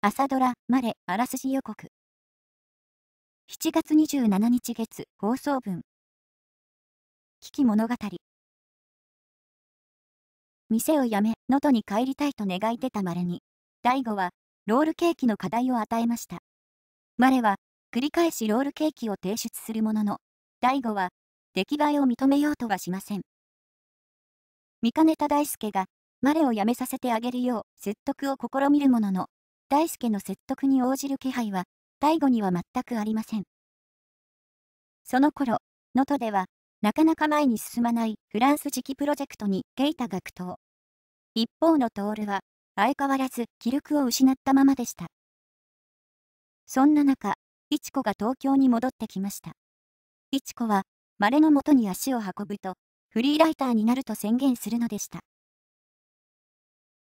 朝ドラ、マレ、あらすじ予告。7月27日月、放送分。危機物語。店を辞め、能登に帰りたいと願い出たまれに、大悟は、ロールケーキの課題を与えました。マレは、繰り返しロールケーキを提出するものの、大悟は、出来栄えを認めようとはしません。見かねた大輔が、マレを辞めさせてあげるよう説得を試みるものの、大輔の説得に応じる気配は、大悟には全くありません。その頃、能登では、なかなか前に進まないフランス磁気プロジェクトにゲイタが苦闘。一方のトールは、相変わらず気力を失ったままでした。そんな中、いちが東京に戻ってきました。いちは、まれのもとに足を運ぶと、フリーライターになると宣言するのでした。